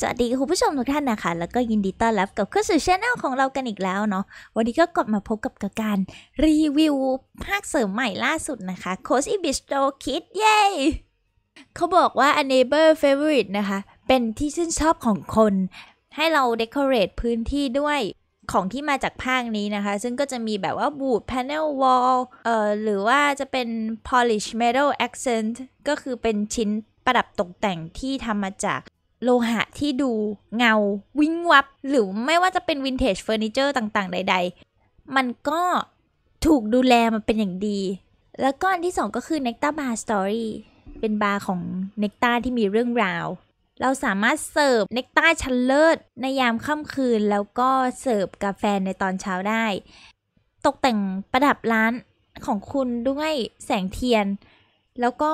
สวัสดีคุณผู้ชมทุกท่านนะคะ แล้วก็ยินดีต้อนรับกับเข้าสู่ช anel ของเรากันอีกแล้วเนาะ วันนี้ก็กลับมาพบกับการรีวิว ภาคเสริมใหม่ล่าสุดนะคะ โคสอิบิสโตคิด เย้ เขาบอกว่า e n a b l e favorite นะคะ เป็นที่ชื่นชอบของคน ให้เราเด c o r a t e พื้นที่ด้วยของที่มาจากภาคนี้นะคะ ซึ่งก็จะมีแบบว่าบูด panel wall เอ่อ หรือว่าจะเป็น polish metal accent ก็คือเป็นชิ้นประดับตกแต่งที่ทำมาจากโลหะที่ดูเงาวิ้งวับหรือไม่ว่าจะเป็นวินเทจเฟอร์นิเจอร์ต่างๆ ใด ๆ มันก็ถูกดูแลมาเป็นอย่างดี แล้วก็อันที่สองก็คือ Nectar Bar Story เป็นบาร์ของ Nectar ที่มีเรื่องราว เราสามารถเสิร์ฟเนกต้าชั้นเลิศ ในยามค่ำคืนแล้วก็เสิร์ฟกาแฟในตอนเช้าได้ ตกแต่งประดับร้านของคุณด้วยแสงเทียน แล้วก็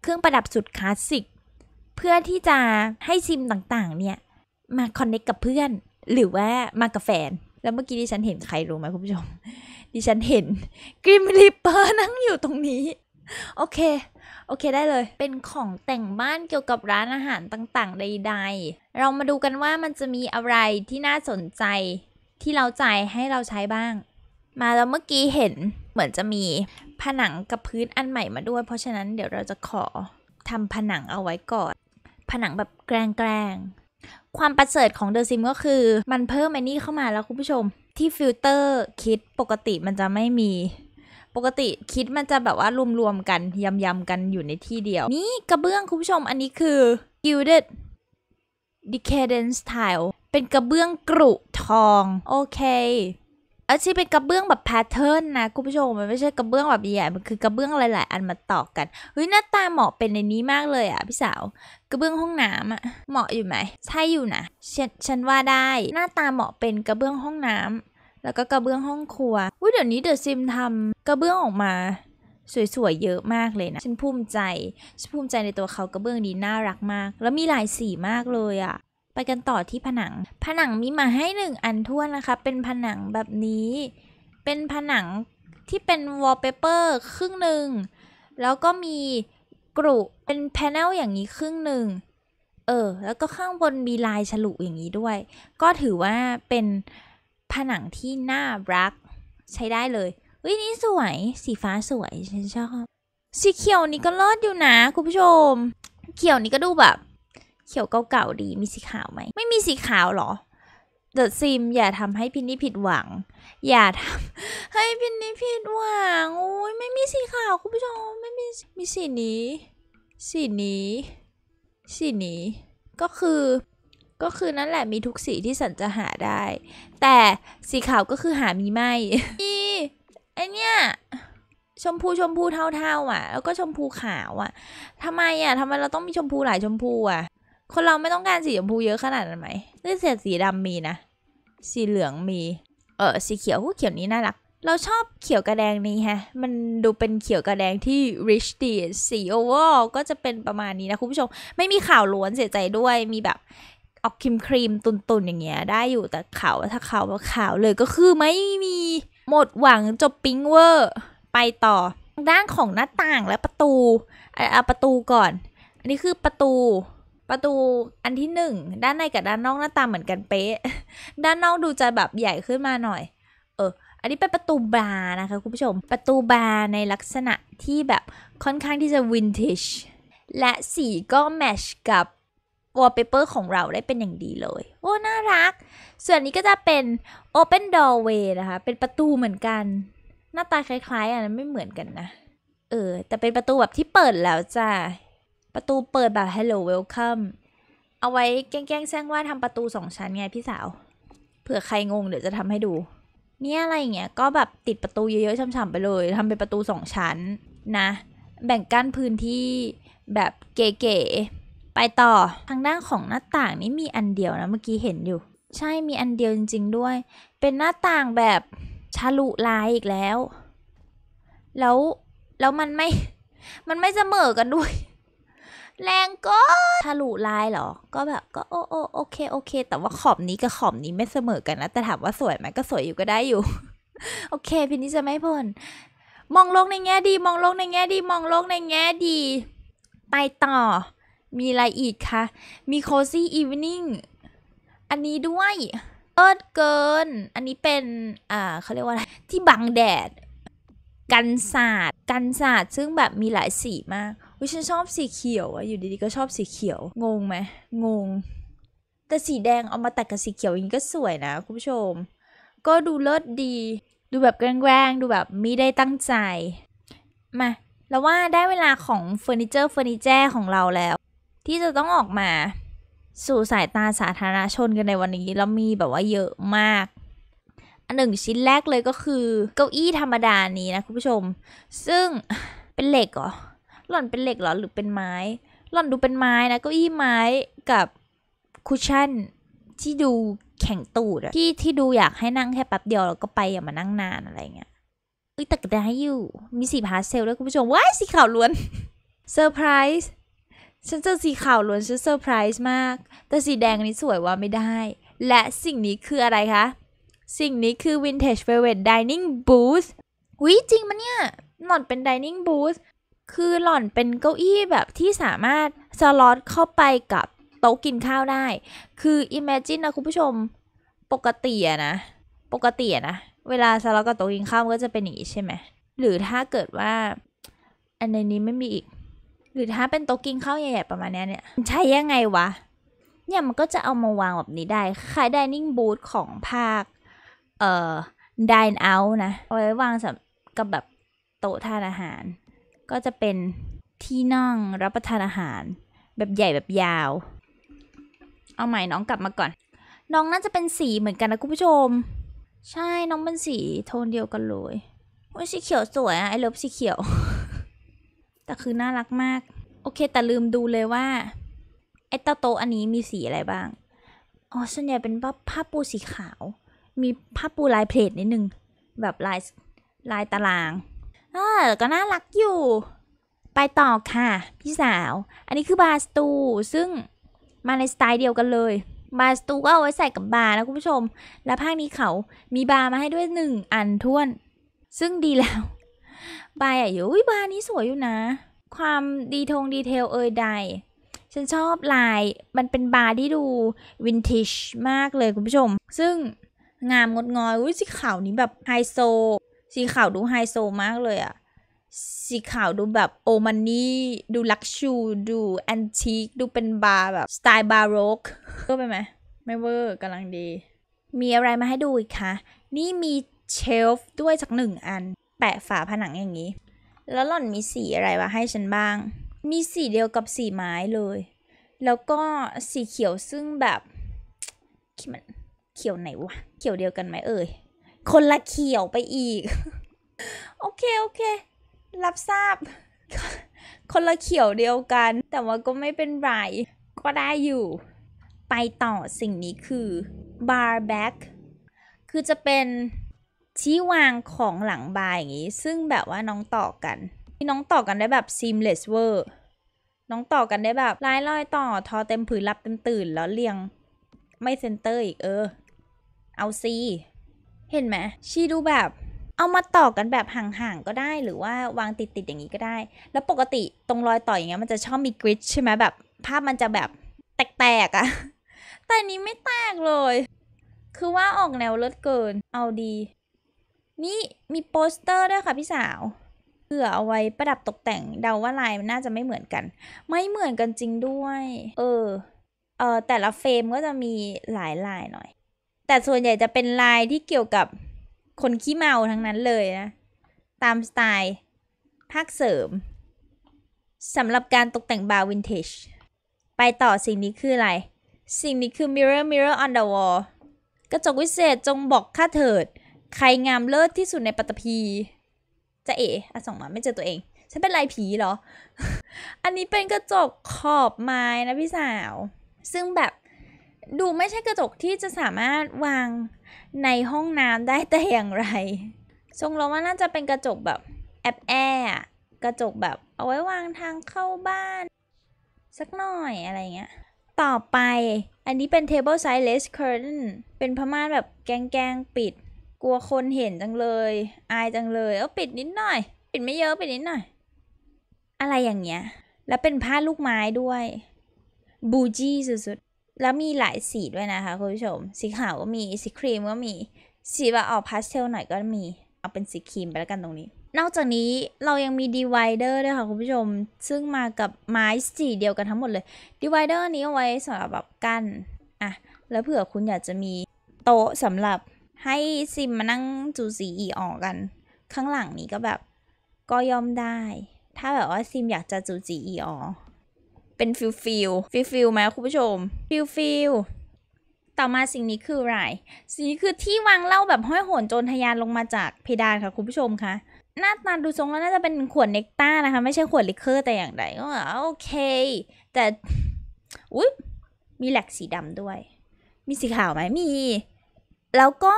เครื่องประดับสุดคลาสสิกเพื่อที่จะให้ซิมต่างๆ เนี่ยมาคอนเน็กกับเพื่อนหรือว่ามากับแฟน แล้วเมื่อกี้ดิฉันเห็นใครรู้ไหมคุณผู้ชมดิฉันเห็นกริมลิปเปอร์นั่งอยู่ตรงนี้โอเคโอเคได้เลย เป็นของแต่งบ้านเกี่ยวกับร้านอาหารต่างๆใดๆ เรามาดูกันว่ามันจะมีอะไรที่น่าสนใจที่เราจ่ายให้เราใช้บ้าง มาแล้วเมื่อกี้เห็นเหมือนจะมีผนังกับพื้นอันใหม่มาด้วย เพราะฉะนั้นเดี๋ยวเราจะขอทำผนังเอาไว้ก่อนผนังแบบแกลงๆ ความประเสริฐของเดอะซิมก็คือ มันเพิ่มไอ้นี่เข้ามาแล้วคุณผู้ชม ที่ฟิลเตอร์คิดปกติมันจะไม่มี ปกติคิดมันจะแบบว่ารวมๆกันยำๆกันอยู่ในที่เดียว นี่กระเบื้องคุณผู้ชมอันนี้คือ gilded decadence tile เป็นกระเบื้องกรุทอง โอเคอาชีพเป็นกระเบื้องแบบแพทเทิร์นนะคุณผู้ชมมันไม่ใช่กระเบื้องแบบใหญ่มันคือ กระเบื้องหลายๆ อันมาต่อกันเฮ้ยหน้าตาเหมาะเป็นในนี้มากเลยอ่ะพี่สาวกระเบื้องห้องน้ำอ่ะเหมาะอยู่ไหม ใช่อยู่นะฉฉันว่าได้หน้าตาเหมาะเป็นกระเบื้องห้องน้ำ แล้วก็กระเบื้องห้องครัวอุ้ยเดี๋ยวนี้เดอะซิมทำกระเบื้องออกมา สวยๆเยอะมากเลยนะฉันภูมิใจฉันภูมิใจในตัวเขากระเบื้องนี้น่ารักมาก แล้วมีหลายสีมากเลยอ่ะไปกันต่อที่ผนัง ผนังมีมาให้หนึ่งอันทั่วนะคะ เป็นผนังแบบนี้ เป็นผนังที่เป็นวอลเปเปอร์ครึ่งหนึ่ง แล้วก็มีกรุ เป็นแพนเนลอย่างนี้ครึ่งหนึ่ง เออ แล้วก็ข้างบนมีลายฉลุอย่างนี้ด้วย ก็ถือว่าเป็นผนังที่น่ารักใช้ได้เลยวินี้สวย สีฟ้าสวย ฉันชอบ สีเขียวนี้ก็เลิศอยู่นะคุณผู้ชม เขียวนี้ก็ดูแบบเขียวเก่าๆดีมีสีขาวไหมไม่มีสีขาวหรอ เดอะซิมอย่าทำให้พินนี่ผิดหวัง อย่าทำให้พินนี่ผิดหวังโอ้ยไม่มีสีขาวคุณผู้ชมไม่มีมีสีนี้สีนี้สีนี้ก็คือ ก็คือนั่นแหละมีทุกสีที่สันจะหาได้ แต่สีขาวก็คือหามีไม่อีไอเนี้ยชมพูชมพูเทาๆ อ่ะ แล้วก็ชมพูขาวอ่ะทำไมอ่ะทำไมเราต้องมีชมพูหลายชมพูอ่ะคนเราไม่ต้องการสีชมพูเยอะขนาดนั้นไหมเรือเสียสีดำมีนะ สีเหลืองมี เออ สีเขียวเขียวนี้น่ารัก เราชอบเขียวกระแดงนี้ฮะ มันดูเป็นเขียวกระแดงที่ rich ดีสีโอเวอร์ก็จะเป็นประมาณนี้นะคุณผู้ชม ไม่มีข่าวล้วนเสียใจด้วย มีแบบออกครีมครีมตุนๆ อย่างเงี้ย ได้อยู่แต่ขาว ถ้าขาวขาวเลยก็คือไม่มีหมดหวังจบปิงเวอร์ไปต่อ ด้านของหน้าต่างและประตูเอาประตูก่อน อันนี้คือประตูประตูอันที่หนึ่งด้านในกับด้านนอกหน้าตาเหมือนกันเป๊ะ ด้านนอกดูจะแบบใหญ่ขึ้นมาหน่อย เออ อันนี้เป็นประตูบาร์นะคะคุณผู้ชม ประตูบาร์ในลักษณะที่แบบค่อนข้างที่จะวินเทจและสีก็แมชกับวอลเปเปอร์ของเราได้เป็นอย่างดีเลย โอ้น่ารัก ส่วนนี้ก็จะเป็น Open Doorway นะคะ เป็นประตูเหมือนกัน หน้าตา คล้ายๆอ่ะไม่เหมือนกันนะเออแต่เป็นประตูแบบที่เปิดแล้วจ้าประตูเปิดแบบ hello welcome เอาไว้แกล้งแซงว่าทำประตูสองชั้นไงพี่สาว เผื่อใครงงเดี๋ยวจะทำให้ดู เนี่ยอะไรเงี้ยก็แบบติดประตูเยอะๆ ช่ำๆ ไปเลยทำเป็นประตูสองชั้นนะ แบ่งกั้นพื้นที่แบบเก๋ๆ ไปต่อ ทางด้านของหน้าต่างนี่มีอันเดียวนะเมื่อกี้เห็นอยู่ ใช่มีอันเดียวจริงๆ ด้วย เป็นหน้าต่างแบบชาลุลายอีกแล้ว แล้ว แล้วมันไม่ มันไม่เสมอกันด้วยแรงก็ทะลุลายหรอ ก็แบบ ก็โอโอโอเคโอเค แต่ว่าขอบนี้กับขอบนี้ไม่เสมอ กันนะ แต่ถามว่าสวยไหมก็สวยอยู่ก็ได้อยู่ โอเคพินนีจะไม่พ่นมองโลกในแง่ดี มองโลกในแง่ดี มองโลกในแง่ดี ไปต่อ มีอะไรอีกคะมีโคซี่อีเวนิ่งอันนี้ด้วย เอิดเกิน อันนี้เป็น อ่า เขาเรียกว่าอะไร ที่บังแดด กันศาสตร์ กันศาสตร์ซึ่งแบบมีหลายสีมากวิฉันชอบสีเขียวอะอยู่ดีๆก็ชอบสีเขียว งงไหม งง แต่สีแดงเอามาตัดกับสีเขียวอย่างนี้ก็สวยนะคุณผู้ชม ก็ดูเลิศดี ดูแบบแกล้งๆ ดูแบบไม่ได้ตั้งใจ มา แล้วว่าได้เวลาของเฟอร์นิเจอร์เฟอร์นิเจอร์ของเราแล้ว ที่จะต้องออกมาสู่สายตาสาธารณชนกันในวันนี้แล้วมีแบบว่าเยอะมาก อันหนึ่งชิ้นแรกเลยก็คือเก้าอี้ธรรมดานี้นะ คุณผู้ชม ซึ่งเป็นเหล็กเหรอหล่อนเป็นเหล็กหรอหรือเป็นไม้หล่อนดูเป็นไม้นะก็อี้ไม้กับคุชชั่นที่ดูแข็งตูดอะที่ที่ดูอยากให้นั่งแค่แป๊บเดียว แล้วก็ไปอย่ามานั่งนานอะไรเงี้ยเอ้ยแต่ก็ได้อยู่มีสีพาสเทลด้วยคุณผู้ชมว้ายสีขาวล้วนเซอร์ไพรส์ฉันเจอสีขาวล้วนฉันเซอร์ไพรส์มาก แต่สีแดงนี้สวยว่าไม่ได้ และสิ่งนี้คืออะไรคะสิ่งนี้คือ Vintage Velvet Dining Booth วิจริงมะเนี่ยหลอนเป็น Dining Booth คือหล่อนเป็นเก้าอี้แบบที่สามารถสล็อตเข้าไปกับโต๊ะกินข้าวได้คือ imagine นะคุณผู้ชมปกติอะนะปกติอะนะเวลาสล็อตกับโต๊ะกินข้าวก็จะเป็นอย่างนี้ใช่ไหมหรือถ้าเกิดว่าอันในนี้ไม่มีอีกหรือถ้าเป็นโต๊ะกินข้าวใหญ่ๆประมาณนี้เนี่ยใช้ยังไงวะเนี่ยมันก็จะเอามาวางแบบนี้ได้คล้ายดิ닝นิ่งบูธของภาคเอ่อดินเอานะเอาไว้วางสำกับแบบโต๊ะทานอาหารก็จะเป็นที่นั่งรับประทานอาหาร แบบใหญ่แบบยาว เอาใหม่น้องกลับมาก่อน น้องน่าจะเป็นสีเหมือนกันนะ คุณผู้ชม ใช่น้องเป็นสี โทนเดียวกันเลย โอ้ยสีเขียวสวยอะไอเลิฟสีเขียว แต่คือน่ารักมาก โอเค แต่ลืมดูเลยว่า ไอเต้าโตอันนี้มีสีอะไรบ้าง อ๋อส่วนใหญ่เป็นผ้าปูสีขาว มีผ้าปูลายเพลทนิดนึงแบบลายลายตารางเออก็น่ารักอยู่ ไปต่อค่ะ พี่สาว อันนี้คือบาสตู ซึ่งมาในสไตล์เดียวกันเลย บาสตูก็เอาไว้ใส่กับบาร์นะคุณผู้ชม และภาคนี้เขามีบาร์มาให้ด้วยหนึ่งอันท้วน ซึ่งดีแล้วบาร์อะอยู่วิบาร์นี้สวยอยู่นะ ความดีทงดีเทล เอ่ยใด ฉันชอบลายมันเป็นบาร์ที่ดู วินเทจมากเลยคุณผู้ชม ซึ่งงามงดงอยอุ้ยสีขาวนี้แบบไฮโซสีขาวดูไฮโซมากเลยอะสีขาวดูแบบโอมันนี่ ดูลักชู ดูแอนทิคดูเป็นบาร์แบบสไตล์บาโรกเข้าไปไหม ไม่เวอร์กำลังดี มีอะไรมาให้ดูอีกคะ นี่มีเชลฟ์ด้วยสักหนึ่งอันแปะฝาผนังอย่างนี้ แล้วหล่อนมีสีอะไรวะให้ฉันบ้าง มีสีเดียวกับสีไม้เลย แล้วก็สีเขียวซึ่งแบบเขียวไหนวะ เขียวเดียวกันไหมเอ่ยคนละเขียวไปอีก โอเค โอเค รับทราบ คนละเขียวเดียวกัน แต่ว่าก็ไม่เป็นไรก็ได้อยู่ ไปต่อสิ่งนี้คือ bar back คือจะเป็นชี้วางของหลังบาร์อย่างนี้ ซึ่งแบบว่าน้องต่อกันที่น้องต่อกันได้แบบ seamless เวอร์น้องต่อกันได้แบบลายลอยต่อ ทอเต็มผืนรับเต็มตื่นแล้วเรียงไม่เซนเตอร์อีกเออเอาซีเห็นไหมชีดูแบบเอามาต่อกันแบบห่างๆก็ได้หรือว่าวางติดๆอย่างนี้ก็ได้ แล้วปกติตรงรอยต่ออย่างเงี้ยมันจะชอบมีกริชใช่ไหมแบบ ภาพมันจะแบบแตกๆอะแต่นี้ไม่แตกเลย คือว่าออกแนวเลิศเกินเอาดี นี่มีโปสเตอร์ด้วยค่ะพี่สาวเผื่อเอาไว้ประดับตกแต่งเดาว่าลายมันน่าจะไม่เหมือนกัน ไม่เหมือนกันจริงด้วย เออเออแต่ละเฟรมก็จะมีหลายลายหน่อยแต่ส่วนใหญ่จะเป็นลายที่เกี่ยวกับคนขี้เมาทั้งนั้นเลยนะ ตามสไตล์ ภาคเสริมสำหรับการตกแต่งบาร์วินเทจ ไปต่อสิ่งนี้คืออะไร สิ่งนี้คือ mirror mirror on the wall กระจกวิเศษจงบอกข้าเถิด ใครงามเลิศที่สุดในปัตภีจะเอ๋อส่งมาไม่เจอตัวเองฉันเป็นลายผีเหรอ อันนี้เป็นกระจกขอบไม้นะพี่สาว ซึ่งแบบดูไม่ใช่กระจกที่จะสามารถวางในห้องน้ำได้แต่อย่างไร ทรงเราว่าน่าจะเป็นกระจกแบบแอบแอกระจกแบบเอาไว้วางทางเข้าบ้าน สักหน่อยอะไรเงี้ย ต่อไปอันนี้เป็น table s i z e l e c s curtain เป็นพม่านแบบแกงแงปิดกลัวคนเห็นจังเลย อายจังเลยเอาปิดนิดหน่อยปิดไม่เยอะปิดนิดหน่อย อะไรอย่างเงี้ยแล้วเป็นผ้าลูกไม้ด้วยบูจี้สุดแล้วมีหลายสีด้วยนะคะคุณผู้ชมสีขาวก็มีสีครีมก็มีสีแบบออกพาสเทลหน่อยก็มีเอาเป็นสีครีมไปแล้วกันตรงนี้ นอกจากนี้เรายังมีดีไวเดอร์ด้วยค่ะคุณผู้ชมซึ่งมากับไม้สี เดียวกันทั้งหมดเลยดีไวเดอร์นี้เอาไว้สำหรับแบบกั้นอ่ะแล้วเผื่อคุณอยากจะมีโต๊ะสำหรับให้ซิมมานั่งจูสีอีออกกัน ข้างหลังนี้ก็แบบก็ย่อมได้ ถ้าแบบว่าซิมอยากจะจูจีอีออเป็นฟิลฟิลฟิลฟิลไหมคุณผู้ชม ฟิลฟิลต่อมาสิ่งนี้คืออะไรสิ่งนี้คือที่วางเหล้าแบบห้อยโหนโจรทยานลงมาจากเพดานค่ะ คุณผู้ชมคะ หน้าตาดูทรงแล้วน่าจะเป็นขวดเนกต้านะคะ ไม่ใช่ขวดลิเคอร์แต่อย่างใดก็โอเค แต่ อุ๊ยมีแหลกสีดำด้วย มีสีขาวไหมมี แล้วก็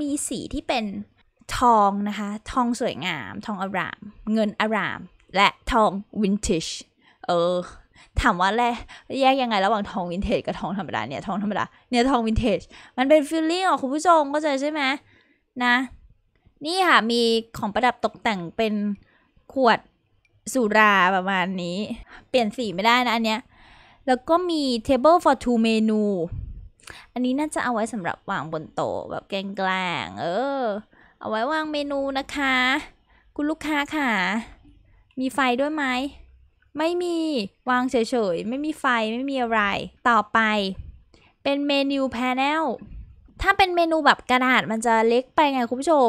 มีสีที่เป็นทองนะคะ ทองสวยงาม ทองอาราม เงินอาราม และทองวินเทจ เออถามว่าแลแยกยังไงระหว่างทองวินเทจกับทองธรรมดาเนี่ย ทองธรรมดาเนี่ยทองวินเทจ มันเป็นฟิลลิ่งออะคุณผู้ชมเข้าใจใช่ไหมนะ นี่ค่ะ มีของประดับตกแต่งเป็นขวดสุราประมาณนี้ เปลี่ยนสีไม่ได้นะอันเนี้ยแล้วก็มี table for two เมนูอันนี้น่าจะเอาไว้สำหรับวางบนโต๊ะแบบแกล้งเออเอาไว้วางเมนูนะคะ คุณลูกค้าค่ะมีไฟด้วยไหมไม่มีวางเฉยๆ ไม่มีไฟ ไม่มีอะไร ต่อไป เป็นเมนูแพนเนลถ้าเป็นเมนูแบบกระดาษมันจะเล็กไปไงคุณผู้ชม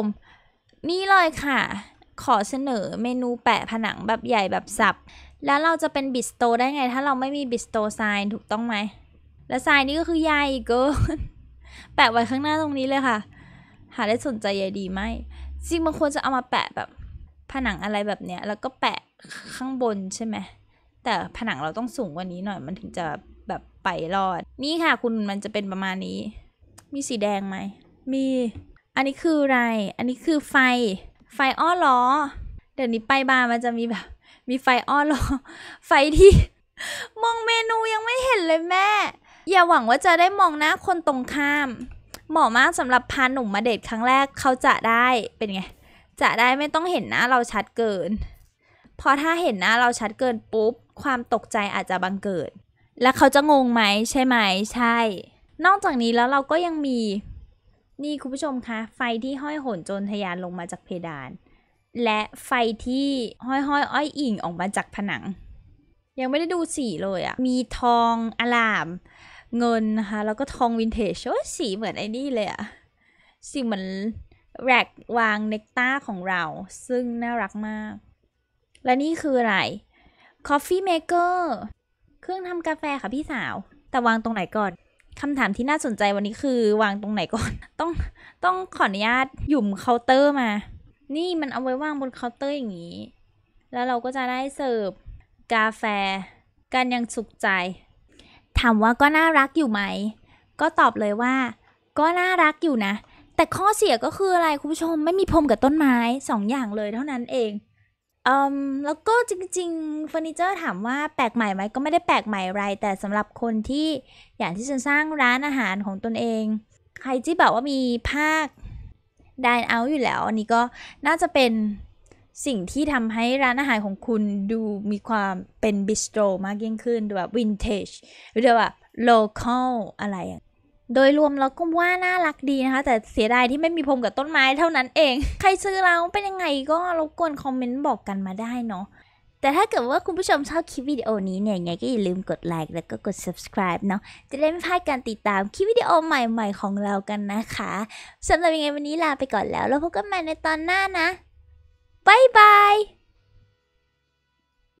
นี่เลยค่ะ ขอเสนอเมนูแปะผนังแบบใหญ่แบบสับ แล้วเราจะเป็นบิสโตได้ไง ถ้าเราไม่มีบิสโตไซน์ ถูกต้องไหมและไซน์นี่ก็คือใหญ่เกินแปะไว้ข้างหน้าตรงนี้เลยค่ะ หาได้สนใจใหญ่ดีไหมจริงมันควรจะเอามาแปะแบบผนังอะไรแบบเนี้ย แล้วก็แปะข้างบนใช่ไหม แต่ผนังเราต้องสูงกว่านี้หน่อย มันถึงจะแบบไปรอด นี่ค่ะคุณมันจะเป็นประมาณนี้ มีสีแดงไหม มี อันนี้คืออะไร อันนี้คือไฟ ไฟอ้อล้อเดี๋ยวนี้ไปบาร์มันจะมีแบบ มีไฟอ้อล้อไฟที่มองเมนูยังไม่เห็นเลยแม่ อย่าหวังว่าจะได้มองหน้าคนตรงข้ามเหมาะมากสำหรับพาหนุ่มมาเดทครั้งแรกเขาจะได้เป็นไงจะได้ไม่ต้องเห็นหน้าเราชัดเกิน พอถ้าเห็นหน้าเราชัดเกินปุ๊บความตกใจอาจจะบังเกิด และเขาจะงงไหมใช่ไหมใช่ นอกจากนี้แล้วเราก็ยังมีนี่คุณผู้ชมคะ ไฟที่ห้อยโหนจนทยานลงมาจากเพดาน และไฟที่ห้อยห้อยอ้อยอิงออกมาจากผนัง ยังไม่ได้ดูสีเลยอะมีทองอลาม เงินนะคะแล้วก็ทองวินเทจโอ้สีเหมือนไอ้นี่เลยอะสีเหมือนแร็กวางเนกต้าของเราซึ่งน่ารักมาก และนี่คืออะไร Coffee Maker เครื่องทำกาแฟค่ะพี่สาว แต่วางตรงไหนก่อนคำถามที่น่าสนใจวันนี้คือ วางตรงไหนก่อน ต้องต้องขออนุญาตหยุ่มเคาน์เตอร์มา นี่มันเอาไว้วางบนเคาน์เตอร์อย่างนี้ แล้วเราก็จะได้เสิร์ฟกาแฟกันอย่างสุขใจถามว่าก็น่ารักอยู่ไหม ก็ตอบเลยว่า ก็น่ารักอยู่นะแต่ข้อเสียก็คืออะไร คุณผู้ชมไม่มีพรมกับต้นไม้สองอย่างเลยเท่านั้นเองอืมแล้วก็จริงๆเฟอร์นิเจอร์ ถามว่าแปลกใหม่ไหมก็ไม่ได้แปลกใหม่ไร แต่สำหรับคนที่อยากที่จะสร้างร้านอาหารของตนเอง ใครที่แบบว่ามีภาคดานเอาอยู่แล้วอันนี้ก็น่าจะเป็นสิ่งที่ทำให้ร้านอาหารของคุณดูมีความเป็นบิสโตรมากยิ่งขึ้นดูแบบวินเทจหรือแบบโลคอลอะไรโดยรวมเราก็ว่า น่ารักดีนะคะแต่เสียดายที่ไม่มีพรมกับต้นไม้เท่านั้นเอง ใครซื้อเราเป็นยังไงก็รบกวนคอมเมนต์บอกกันมาได้เนาะแต่ถ้าเกิดว่าคุณผู้ชมชอบคลิปวิดีโอนี้เนี่ยไงก็อย่าลืมกดไลค์แล้วก็กด subscribe เนาะจะได้ไม่พลาดการติดตามคลิปวิดีโอใหม่ ๆ ของเรากันนะคะสำหรับยังไงวันนี้ลาไปก่อนแล้ว แล้วพบกันใหม่ในตอนหน้านะบายบาย